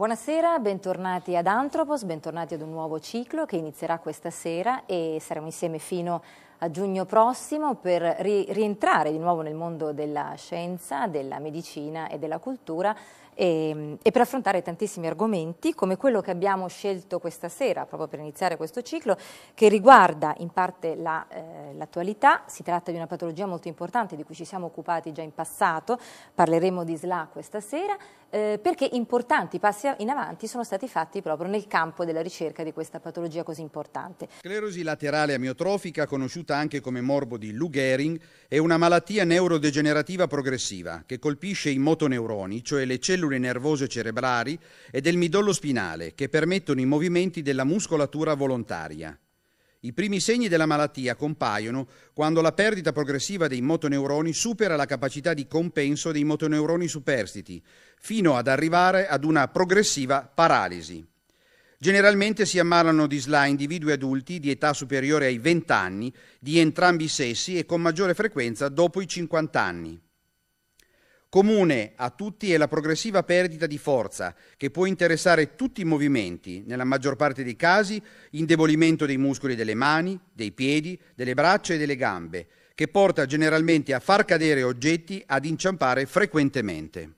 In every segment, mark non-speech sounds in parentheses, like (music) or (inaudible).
Buonasera, bentornati ad Antropos, bentornati ad un nuovo ciclo che inizierà questa sera e saremo insieme fino a giugno prossimo per ri rientrare di nuovo nel mondo della scienza, della medicina e della cultura e, ehm, e, per affrontare tantissimi argomenti come quello che abbiamo scelto questa sera proprio per iniziare questo ciclo che riguarda in parte l'attualità, la, eh, si tratta di una patologia molto importante di cui ci siamo occupati già in passato, parleremo di SLA questa sera eh, perché importanti passi in avanti sono stati fatti proprio nel campo della ricerca di questa patologia così importante. Sclerosi laterale amiotrofica conosciuta conosciuta anche come morbo di Lou Gehrig, è una malattia neurodegenerativa progressiva che colpisce i motoneuroni, cioè le cellule nervose cerebrali e del midollo spinale, che permettono i movimenti della muscolatura volontaria. I primi segni della malattia compaiono quando la perdita progressiva dei motoneuroni supera la capacità di compenso dei motoneuroni superstiti, fino ad arrivare ad una progressiva paralisi. Generalmente si ammalano di SLA individui adulti di età superiore ai 20 anni, di entrambi i sessi e con maggiore frequenza dopo i 50 anni. Comune a tutti è la progressiva perdita di forza, che può interessare tutti i movimenti, nella maggior parte dei casi indebolimento dei muscoli delle mani, dei piedi, delle braccia e delle gambe, che porta generalmente a far cadere oggetti ad inciampare frequentemente.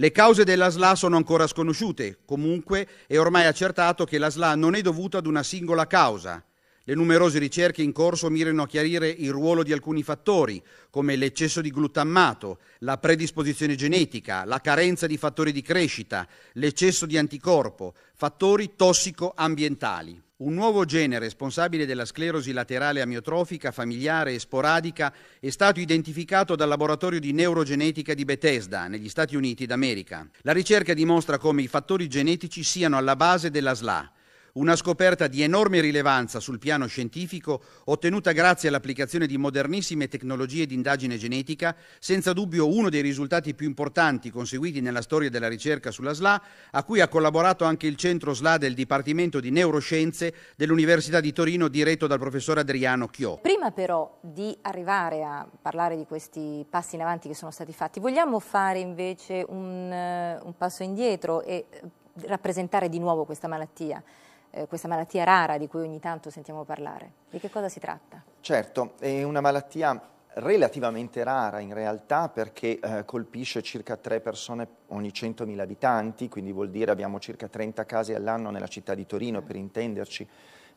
Le cause della SLA sono ancora sconosciute, comunque è ormai accertato che la SLA non è dovuta ad una singola causa. Le numerose ricerche in corso mirano a chiarire il ruolo di alcuni fattori, come l'eccesso di glutammato, la predisposizione genetica, la carenza di fattori di crescita, l'eccesso di anticorpo, fattori tossico-ambientali. Un nuovo gene responsabile della sclerosi laterale amiotrofica familiare e sporadica è stato identificato dal laboratorio di neurogenetica di Bethesda, negli Stati Uniti d'America. La ricerca dimostra come i fattori genetici siano alla base della SLA una scoperta di enorme rilevanza sul piano scientifico ottenuta grazie all'applicazione di modernissime tecnologie di indagine genetica, senza dubbio uno dei risultati più importanti conseguiti nella storia della ricerca sulla SLA, a cui ha collaborato anche il centro SLA del Dipartimento di Neuroscienze dell'Università di Torino diretto dal professor Adriano Chio. Prima però di arrivare a parlare di questi passi in avanti che sono stati fatti, vogliamo fare invece un, eh, un passo indietro e eh, rappresentare di nuovo questa malattia? Eh, questa malattia rara di cui ogni tanto sentiamo parlare. Di che cosa si tratta? Certo, è una malattia relativamente rara in realtà perché eh, colpisce circa 3 persone ogni 100.000 abitanti, quindi vuol dire abbiamo circa 30 casi all'anno nella città di Torino per intenderci,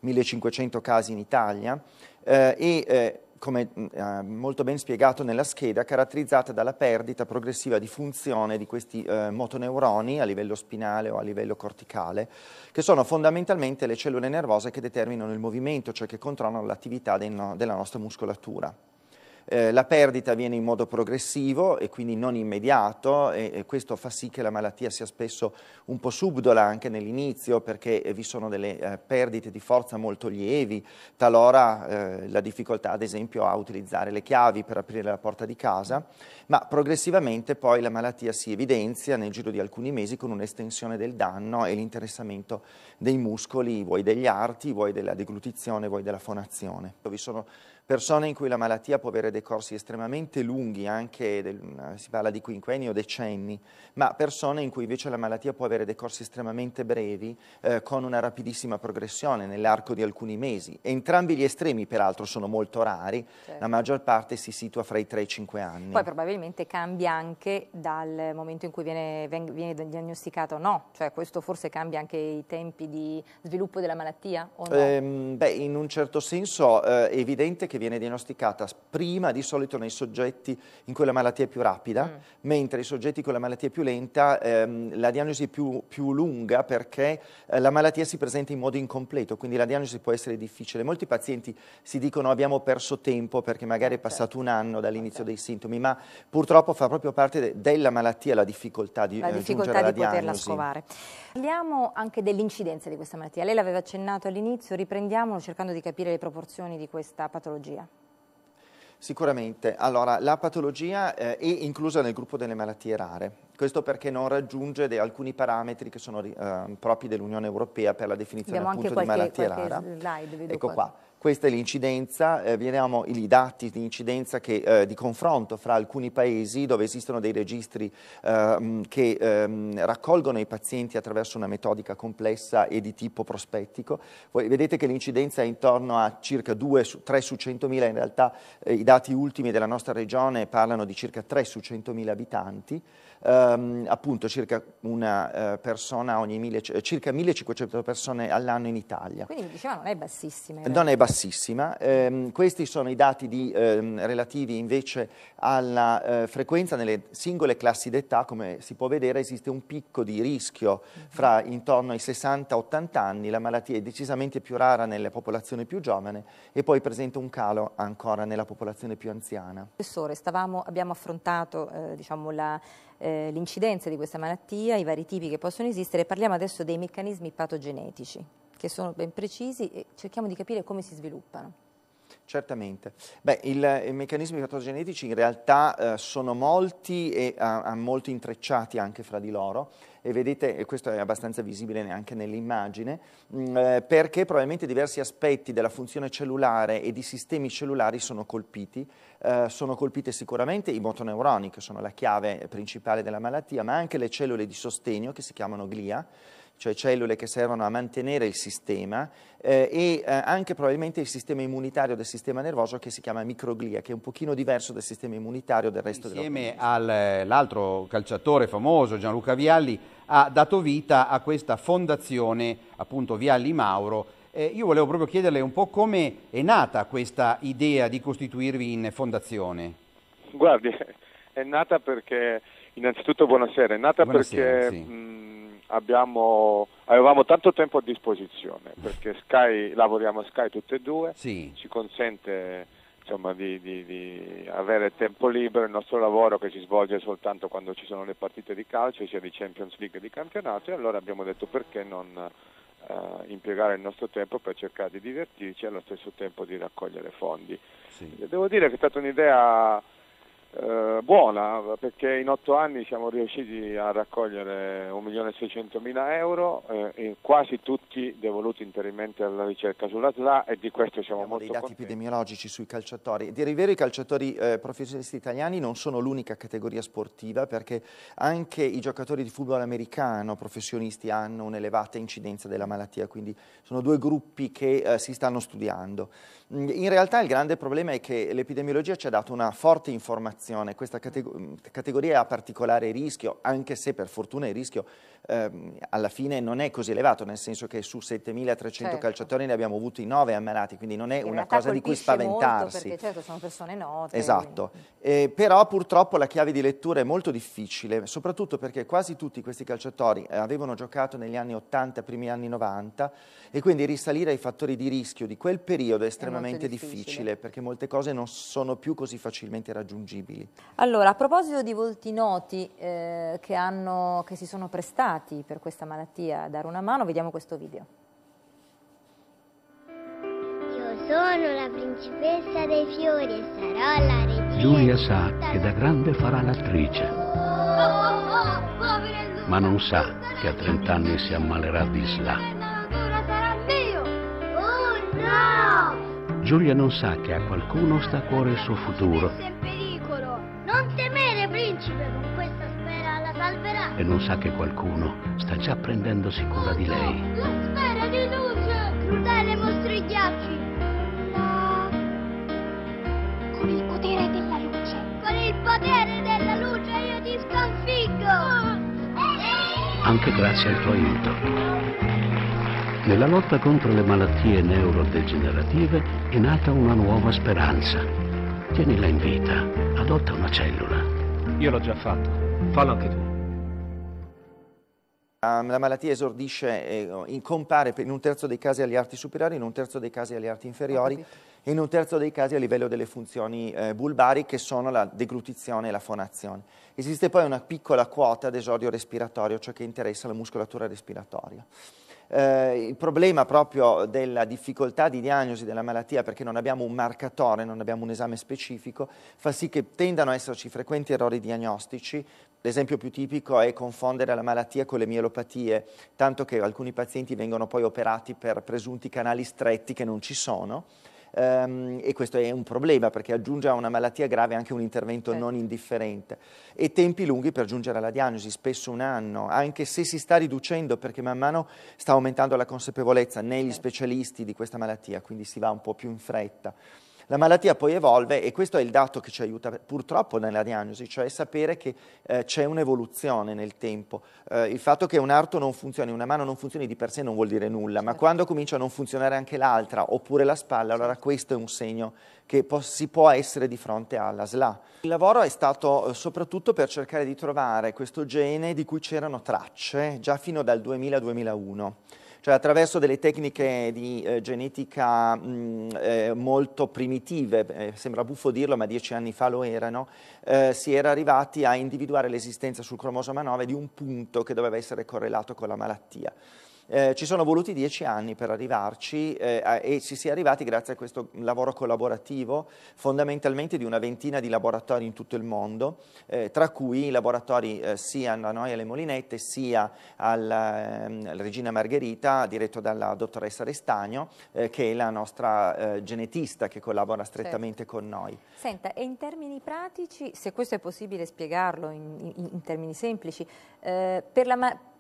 1500 casi in Italia eh, e eh, come mm, eh, molto ben spiegato nella scheda, caratterizzata dalla perdita progressiva di funzione di questi eh, motoneuroni a livello spinale o a livello corticale, che sono fondamentalmente le cellule nervose che determinano il movimento, cioè che controllano l'attività no della nostra muscolatura eh, la perdita avviene in modo progressivo e quindi non immediato e, e, questo fa sì che la malattia sia spesso un po' subdola anche nell'inizio perché eh, vi sono delle eh, perdite di forza molto lievi, talora eh, la difficoltà ad esempio a utilizzare le chiavi per aprire la porta di casa, ma progressivamente poi la malattia si evidenzia nel giro di alcuni mesi con un'estensione del danno e l'interessamento dei muscoli, vuoi degli arti, vuoi della deglutizione, vuoi della fonazione. Vi sono persone in cui la malattia può avere dei corsi estremamente lunghi, anche del, eh, si parla di quinquenni o decenni, ma persone in cui invece la malattia può avere dei corsi estremamente brevi eh, con una rapidissima progressione nell'arco di alcuni mesi. Entrambi gli estremi peraltro sono molto rari, certo. la maggior parte si situa fra i 3 e i 5 anni. Poi probabilmente cambia anche dal momento in cui viene, viene diagnosticato o no, cioè questo forse cambia anche i tempi di sviluppo della malattia o no? Ehm, beh, in un certo senso eh, è evidente che che viene diagnosticata prima di solito nei soggetti in cui la malattia è più rapida, mm. mentre i soggetti con la malattia è più lenta ehm, la diagnosi è più, più lunga perché eh, la malattia si presenta in modo incompleto, quindi la diagnosi può essere difficile. Molti pazienti si dicono abbiamo perso tempo perché magari è certo. passato un anno dall'inizio okay. dei sintomi, ma purtroppo fa proprio parte de della malattia la difficoltà di, la eh, difficoltà di poterla diagnosi. scovare. Parliamo anche dell'incidenza di questa malattia. Lei l'aveva accennato all'inizio, riprendiamolo cercando di capire le proporzioni di questa patologia patologia? Sicuramente, allora la patologia eh, è inclusa nel gruppo delle malattie rare, questo perché non raggiunge alcuni parametri che sono eh, propri dell'Unione Europea per la definizione appunto qualche, di malattie rare. ecco qua. qua. Questa è l'incidenza, eh, vediamo i dati di incidenza che, eh, di confronto fra alcuni paesi dove esistono dei registri eh, che ehm, raccolgono i pazienti attraverso una metodica complessa e di tipo prospettico. Voi vedete che l'incidenza è intorno a circa 3 su 100.000, in realtà eh, i dati ultimi della nostra regione parlano di circa 3 su 100.000 abitanti, ehm, appunto circa una eh, persona ogni 1500 persone all'anno in Italia. Quindi diceva non è bassissima. Non è bassissima bassissima. Eh, questi sono i dati di, eh, relativi invece alla eh, frequenza nelle singole classi d'età, come si può vedere esiste un picco di rischio fra intorno ai 60-80 anni, la malattia è decisamente più rara nella popolazione più giovane e poi presenta un calo ancora nella popolazione più anziana. Professore, stavamo, abbiamo affrontato eh, diciamo eh, l'incidenza di questa malattia, i vari tipi che possono esistere, parliamo adesso dei meccanismi patogenetici che sono ben precisi e cerchiamo di capire come si sviluppano. Certamente. Beh, il, i meccanismi patogenetici in realtà eh, sono molti e eh, molto intrecciati anche fra di loro e vedete, e questo è abbastanza visibile anche nell'immagine, mh, mm, eh, perché probabilmente diversi aspetti della funzione cellulare e di sistemi cellulari sono colpiti. Eh, sono colpite sicuramente i motoneuroni, che sono la chiave principale della malattia, ma anche le cellule di sostegno, che si chiamano glia, cioè cellule che servono a mantenere il sistema eh, e eh, anche probabilmente il sistema immunitario del sistema nervoso che si chiama microglia, che è un pochino diverso dal sistema immunitario del resto Insieme Insieme all'altro eh, calciatore famoso Gianluca Vialli ha dato vita a questa fondazione appunto Vialli Mauro eh, io volevo proprio chiederle un po' come è nata questa idea di costituirvi in fondazione. Guardi, (laughs) è nata perché, innanzitutto buonasera, è nata buonasera, perché sì. mh, mm, abbiamo, avevamo tanto tempo a disposizione perché Sky, lavoriamo a Sky tutte e due, sì. ci consente insomma, di, di, di, avere tempo libero, il nostro lavoro che si svolge soltanto quando ci sono le partite di calcio, sia di Champions League che di campionato e allora abbiamo detto perché non Uh, impiegare il nostro tempo per cercare di divertirci e allo stesso tempo di raccogliere fondi. Sì. Devo dire che è stata un'idea eh, buona perché in otto anni siamo riusciti a raccogliere 1.600.000 euro eh, quasi tutti devoluti interamente alla ricerca sulla SLA e di questo siamo Abbiamo molto dei dati contenti. epidemiologici sui calciatori. Di vero i calciatori eh, professionisti italiani non sono l'unica categoria sportiva perché anche i giocatori di football americano professionisti hanno un'elevata incidenza della malattia, quindi sono due gruppi che eh, si stanno studiando. Mm, in realtà il grande problema è che l'epidemiologia ci ha dato una forte informazione formazione, questa categoria ha particolare rischio, anche se per fortuna il rischio ehm, alla fine non è così elevato, nel senso che su 7.300 certo. calciatori ne abbiamo avuti 9 ammalati, quindi non è in una cosa di cui spaventarsi. perché certo sono persone note. Esatto, eh, però purtroppo la chiave di lettura è molto difficile, soprattutto perché quasi tutti questi calciatori eh, avevano giocato negli anni 80, primi anni 90 e quindi risalire ai fattori di rischio di quel periodo è estremamente è difficile. difficile perché molte cose non sono più così facilmente raggiungibili utili. Allora, a proposito di volti noti eh, che, hanno, che si sono prestati per questa malattia a dare una mano, vediamo questo video. Io sono la principessa dei fiori e sarò la regina. Giulia sa che da grande farà l'attrice. Oh, oh, oh, Ma non sa che a 30 anni si ammalerà di SLA. Oh no! Giulia non sa che a qualcuno sta a cuore il suo futuro non temere, principe, con questa sfera la salverà. E non sa che qualcuno sta già prendendosi cura oh, di lei. La sfera di luce! Crudele mostri ghiacci! La... Con il potere della luce! Con il potere della luce io ti sconfiggo! Anche grazie al tuo aiuto. Nella lotta contro le malattie neurodegenerative è nata una nuova speranza. Tienila in vita, adotta una cellula. Io l'ho già fatto, fallo anche tu. Ehm, la malattia esordisce, eh, compare in un terzo dei casi agli arti superiori, in un terzo dei casi agli arti inferiori e in un terzo dei casi a livello delle funzioni eh, bulbari che sono la deglutizione e la fonazione. Esiste poi una piccola quota d'esordio respiratorio, ciò cioè che interessa la muscolatura respiratoria eh, il problema proprio della difficoltà di diagnosi della malattia perché non abbiamo un marcatore, non abbiamo un esame specifico, fa sì che tendano a esserci frequenti errori diagnostici. L'esempio più tipico è confondere la malattia con le mielopatie, tanto che alcuni pazienti vengono poi operati per presunti canali stretti che non ci sono ehm, e questo è un problema perché aggiunge a una malattia grave anche un intervento certo. non indifferente e tempi lunghi per giungere alla diagnosi, spesso un anno, anche se si sta riducendo perché man mano sta aumentando la consapevolezza negli certo. specialisti di questa malattia, quindi si va un po' più in fretta. La malattia poi evolve e questo è il dato che ci aiuta purtroppo nella diagnosi, cioè sapere che eh, c'è un'evoluzione nel tempo. Eh, il fatto che un arto non funzioni, una mano non funzioni di per sé non vuol dire nulla, certo. ma quando comincia a non funzionare anche l'altra oppure la spalla, allora questo è un segno che po si può essere di fronte alla SLA. Il lavoro è stato eh, soprattutto per cercare di trovare questo gene di cui c'erano tracce già fino dal 2000-2001 cioè attraverso delle tecniche di eh, genetica mh, eh, molto primitive, eh, sembra buffo dirlo ma dieci anni fa lo erano, eh, si era arrivati a individuare l'esistenza sul cromosoma 9 di un punto che doveva essere correlato con la malattia. Eh, ci sono voluti dieci anni per arrivarci eh, e ci si è arrivati grazie a questo lavoro collaborativo fondamentalmente di una ventina di laboratori in tutto il mondo, eh, tra cui i laboratori eh, sia a noi alle Molinette sia alla, ehm, alla Regina Margherita, diretto dalla dottoressa Restagno, eh, che è la nostra eh, genetista che collabora certo. strettamente certo. con noi. Senta, e in termini pratici, se questo è possibile spiegarlo in, in, in termini semplici, per la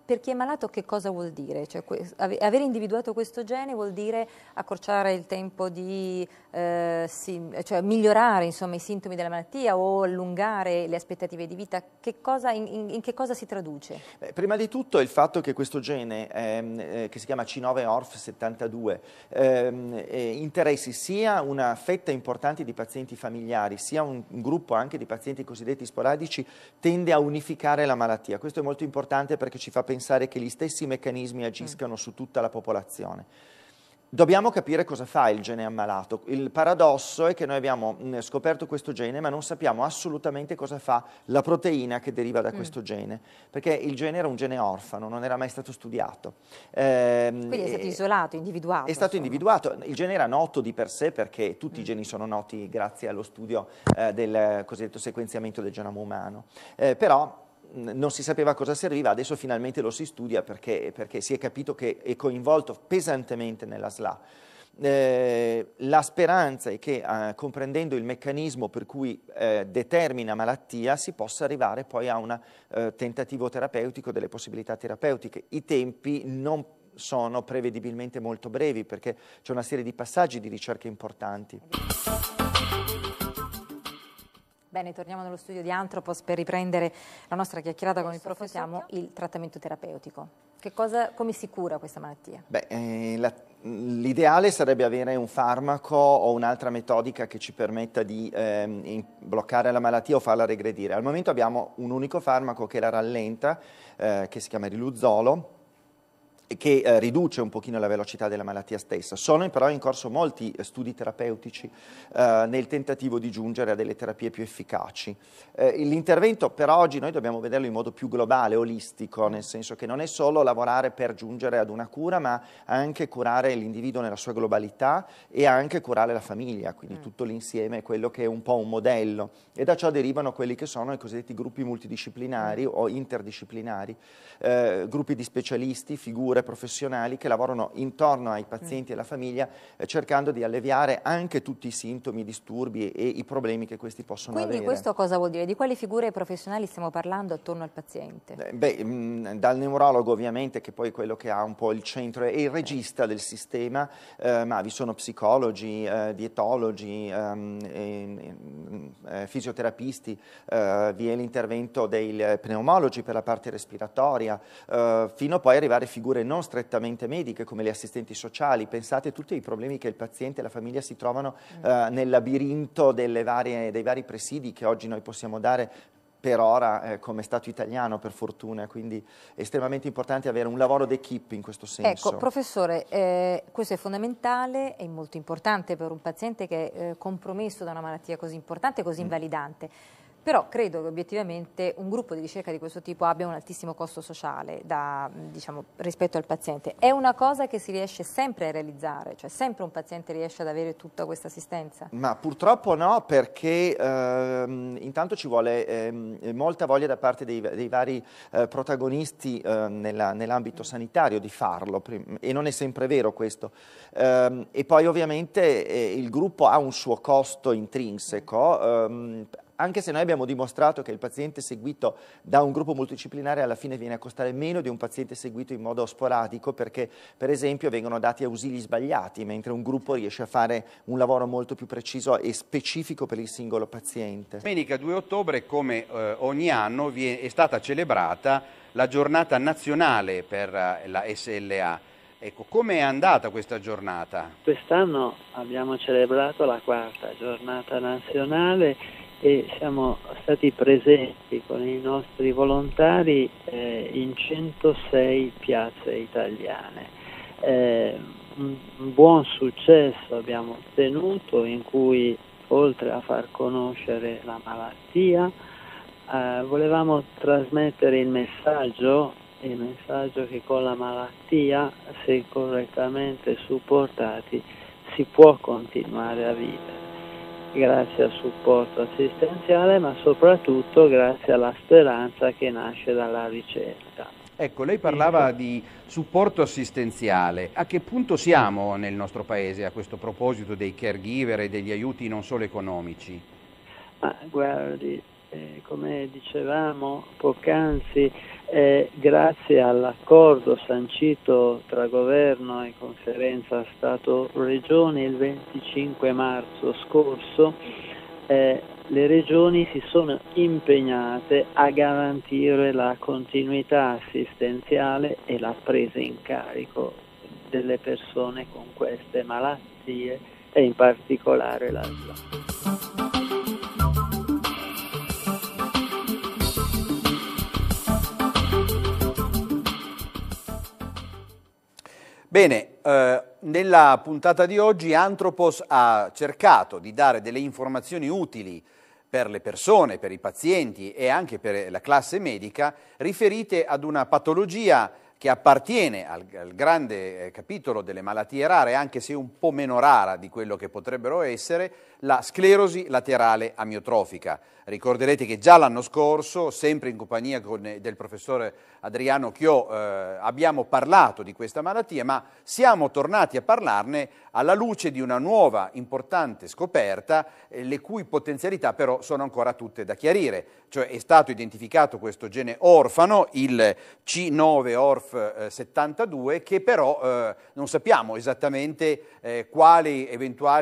per chi è malato che cosa vuol dire? Cioè, aver individuato questo gene vuol dire accorciare il tempo di, eh, sì, cioè migliorare insomma, i sintomi della malattia o allungare le aspettative di vita? Che cosa, in, in, che cosa si traduce? Beh, prima di tutto il fatto che questo gene, ehm, eh, che si chiama C9ORF72, ehm, eh, interessi sia una fetta importante di pazienti familiari, sia un, un gruppo anche di pazienti cosiddetti sporadici, tende a unificare la malattia. Questo è molto importante perché ci fa pensare pensare che gli stessi meccanismi mm. agiscano mm. su tutta la popolazione. Dobbiamo capire cosa fa il gene ammalato. Il paradosso è che noi abbiamo mm, scoperto questo gene ma non sappiamo assolutamente cosa fa la proteina che deriva da mm. questo gene, perché il gene era un gene orfano, non era mai stato studiato. Eh, Quindi è ehm, stato isolato, individuato. È stato insomma. individuato, il gene era noto di per sé perché tutti mm. i geni sono noti grazie allo studio eh, del cosiddetto sequenziamento del genoma umano, eh, però non si sapeva a cosa serviva, adesso finalmente lo si studia perché, perché si è capito che è coinvolto pesantemente nella SLA. Eh, la speranza è che eh, comprendendo il meccanismo per cui eh, determina malattia si possa arrivare poi a un eh, tentativo terapeutico, delle possibilità terapeutiche. I tempi non sono prevedibilmente molto brevi perché c'è una serie di passaggi di ricerca importanti. Bene, torniamo nello studio di Antropos per riprendere la nostra chiacchierata con il prof. il trattamento terapeutico. Cosa, come si cura questa malattia? Beh, eh, l'ideale sarebbe avere un farmaco o un'altra metodica che ci permetta di eh, bloccare la malattia o farla regredire. Al momento abbiamo un unico farmaco che la rallenta, eh, che si chiama riluzolo, che eh, riduce un pochino la velocità della malattia stessa. Sono però in corso molti eh, studi terapeutici eh, nel tentativo di giungere a delle terapie più efficaci. Eh, l'intervento per oggi noi dobbiamo vederlo in modo più globale, olistico, nel senso che non è solo lavorare per giungere ad una cura, ma anche curare l'individuo nella sua globalità e anche curare la famiglia, quindi mm. tutto l'insieme quello che è un po' un modello. E da ciò derivano quelli che sono i cosiddetti gruppi multidisciplinari mm. o interdisciplinari, eh, gruppi di specialisti, figure professionali che lavorano intorno ai pazienti e alla famiglia eh, cercando di alleviare anche tutti i sintomi, i disturbi e i problemi che questi possono Quindi avere. Quindi questo cosa vuol dire? Di quali figure professionali stiamo parlando attorno al paziente? Eh, beh, mh, mm, dal neurologo ovviamente che poi è quello che ha un po' il centro e il regista del sistema, eh, ma vi sono psicologi, eh, dietologi, ehm, eh, fisioterapisti, eh, vi è l'intervento dei pneumologi per la parte respiratoria, fino a poi arrivare a figure figure non strettamente mediche come le assistenti sociali, pensate a tutti i problemi che il paziente e la famiglia si trovano mm. eh, nel labirinto varie, dei vari presidi che oggi noi possiamo dare per ora eh, come Stato italiano per fortuna, quindi è estremamente importante avere un lavoro d'equipe in questo senso. Ecco, professore, eh, questo è fondamentale e molto importante per un paziente che è eh, compromesso da una malattia così importante e così mm. invalidante. Mm però credo che obiettivamente un gruppo di ricerca di questo tipo abbia un altissimo costo sociale da, diciamo, rispetto al paziente. È una cosa che si riesce sempre a realizzare, cioè sempre un paziente riesce ad avere tutta questa assistenza? Ma purtroppo no, perché ehm, intanto ci vuole ehm, molta voglia da parte dei, dei vari eh, protagonisti eh, nell'ambito nell sanitario di farlo, e non è sempre vero questo. Ehm, e poi ovviamente eh, il gruppo ha un suo costo intrinseco, ehm, anche se noi abbiamo dimostrato che il paziente seguito da un gruppo multidisciplinare alla fine viene a costare meno di un paziente seguito in modo sporadico perché per esempio vengono dati ausili sbagliati, mentre un gruppo riesce a fare un lavoro molto più preciso e specifico per il singolo paziente. Domenica 2 ottobre come eh, ogni anno è stata celebrata la giornata nazionale per eh, la SLA. Ecco, come è andata questa giornata? Quest'anno abbiamo celebrato la quarta giornata nazionale e siamo stati presenti con i nostri volontari eh, in 106 piazze italiane. Eh, un buon successo abbiamo ottenuto in cui oltre a far conoscere la malattia eh, volevamo trasmettere il messaggio il messaggio che con la malattia se correttamente supportati si può continuare a vivere grazie al supporto assistenziale, ma soprattutto grazie alla speranza che nasce dalla ricerca. Ecco, lei parlava di supporto assistenziale. A che punto siamo nel nostro Paese a questo proposito dei caregiver e degli aiuti non solo economici? Ma guardi, eh, come dicevamo poc'anzi, eh, grazie all'accordo sancito tra governo e conferenza Stato-Regioni il 25 marzo scorso, eh, le regioni si sono impegnate a garantire la continuità assistenziale e la presa in carico delle persone con queste malattie e in particolare la l'Alzheimer. Bene, eh, nella puntata di oggi Antropos ha cercato di dare delle informazioni utili per le persone, per i pazienti e anche per la classe medica riferite ad una patologia che appartiene al, al grande eh, capitolo delle malattie rare, anche se un po' meno rara di quello che potrebbero essere, la sclerosi laterale amiotrofica. Ricorderete che già l'anno scorso, sempre in compagnia con, eh, del professore Adriano Chiò, eh, abbiamo parlato di questa malattia, ma siamo tornati a parlarne alla luce di una nuova importante scoperta, eh, le cui potenzialità però sono ancora tutte da chiarire. Cioè è stato identificato questo gene orfano, il C9 orfano, 72 eh, che però eh, non sappiamo esattamente eh, quali eventuali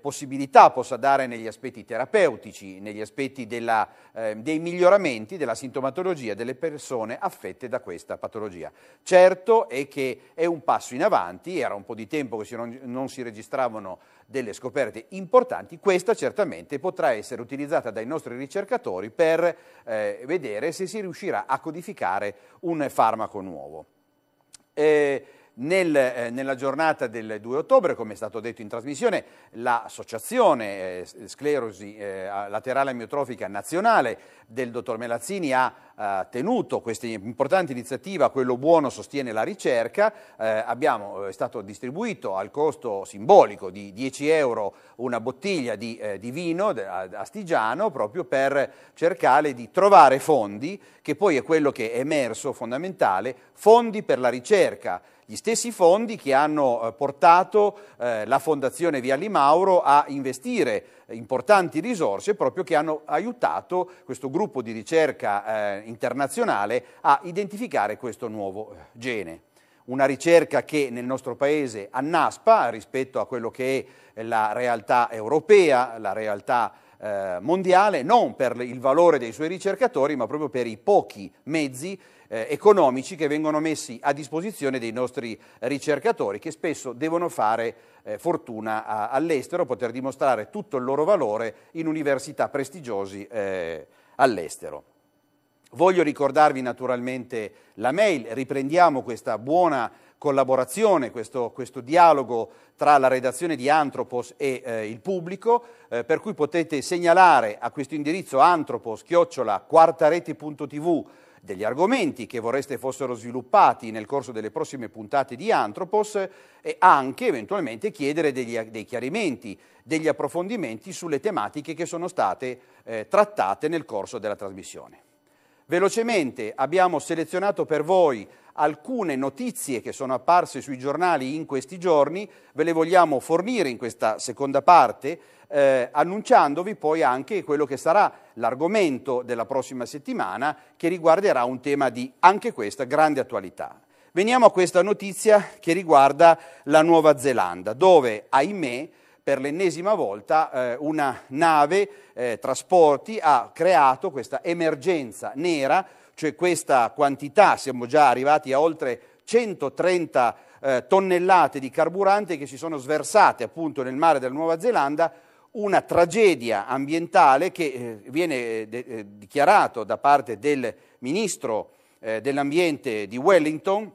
possibilità possa dare negli aspetti terapeutici, negli aspetti della, ehm, dei miglioramenti della sintomatologia delle persone affette da questa patologia. Certo è che è un passo in avanti, era un po' di tempo che non si registravano delle scoperte importanti, questa certamente potrà essere utilizzata dai nostri ricercatori per eh, vedere se si riuscirà a codificare un farmaco nuovo. Eh, nel, eh, nella giornata del 2 ottobre, come è stato detto in trasmissione, l'associazione eh, sclerosi eh, laterale amiotrofica nazionale del dottor Melazzini ha eh, tenuto questa importante iniziativa, quello buono sostiene la ricerca, eh, abbiamo, eh, è stato distribuito al costo simbolico di 10 euro una bottiglia di, eh, di vino astigiano proprio per cercare di trovare fondi, che poi è quello che è emerso fondamentale, fondi per la ricerca gli stessi fondi che hanno eh, portato eh, la Fondazione Vialli Mauro a investire importanti risorse proprio che hanno aiutato questo gruppo di ricerca eh, internazionale a identificare questo nuovo eh, gene. Una ricerca che nel nostro paese annaspa rispetto a quello che è la realtà europea, la realtà eh, mondiale, non per il valore dei suoi ricercatori, ma proprio per i pochi mezzi eh, economici che vengono messi a disposizione dei nostri ricercatori che spesso devono fare eh, fortuna a, all'estero, poter dimostrare tutto il loro valore in università prestigiosi eh, all'estero. Voglio ricordarvi naturalmente la mail, riprendiamo questa buona collaborazione, questo, questo, dialogo tra la redazione di Antropos e eh, il pubblico, eh, per cui potete segnalare a questo indirizzo antropos-quartarete.tv degli argomenti che vorreste fossero sviluppati nel corso delle prossime puntate di Antropos e anche eventualmente chiedere degli, dei chiarimenti, degli approfondimenti sulle tematiche che sono state eh, trattate nel corso della trasmissione. Velocemente abbiamo selezionato per voi alcune notizie che sono apparse sui giornali in questi giorni, ve le vogliamo fornire in questa seconda parte eh, annunciandovi poi anche quello che sarà l'argomento della prossima settimana che riguarderà un tema di anche questa grande attualità. Veniamo a questa notizia che riguarda la Nuova Zelanda, dove, ahimè, per l'ennesima volta eh, una nave eh, trasporti ha creato questa emergenza nera, cioè questa quantità, siamo già arrivati a oltre 130 eh, tonnellate di carburante che si sono sversate appunto nel mare della Nuova Zelanda una tragedia ambientale che eh, viene eh, eh, dichiarato da parte del ministro dell'ambiente di Wellington,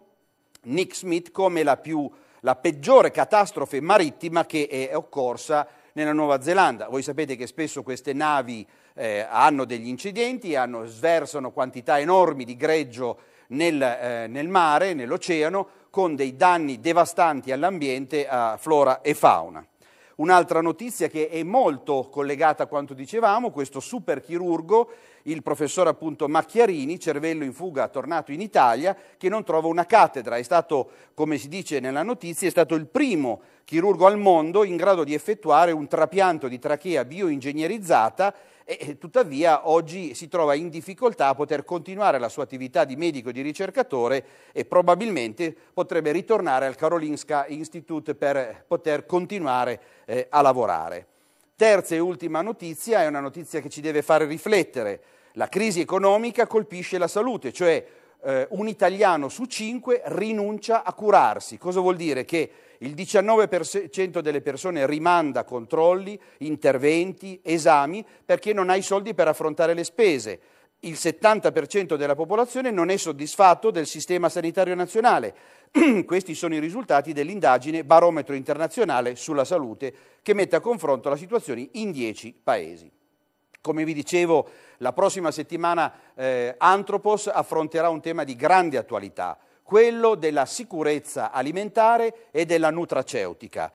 Nick Smith, come la, più, la peggiore catastrofe marittima che è occorsa nella Nuova Zelanda. Voi sapete che spesso queste navi eh, hanno degli incidenti, hanno, sversano quantità enormi di greggio nel, eh, nel, mare, nell'oceano, con dei danni devastanti all'ambiente, a flora e fauna. Un'altra notizia che è molto collegata a quanto dicevamo, questo superchirurgo, il professor appunto Macchiarini, cervello in fuga, tornato in Italia, che non trova una cattedra, è stato, come si dice nella notizia, è stato il primo chirurgo al mondo in grado di effettuare un trapianto di trachea bioingegnerizzata e tuttavia oggi si trova in difficoltà a poter continuare la sua attività di medico e di ricercatore e probabilmente potrebbe ritornare al Karolinska Institute per poter continuare eh, a lavorare. Terza e ultima notizia è una notizia che ci deve fare riflettere. La crisi economica colpisce la salute, cioè eh, un italiano su cinque rinuncia a curarsi. Cosa vuol dire? Che il 19% delle persone rimanda controlli, interventi, esami perché non ha i soldi per affrontare le spese. Il 70% della popolazione non è soddisfatto del sistema sanitario nazionale. (clears throat) Questi sono i risultati dell'indagine Barometro internazionale sulla salute che mette a confronto la situazione in 10 paesi. Come vi dicevo, la prossima settimana eh, Antropos affronterà un tema di grande attualità, quello della sicurezza alimentare e della nutraceutica.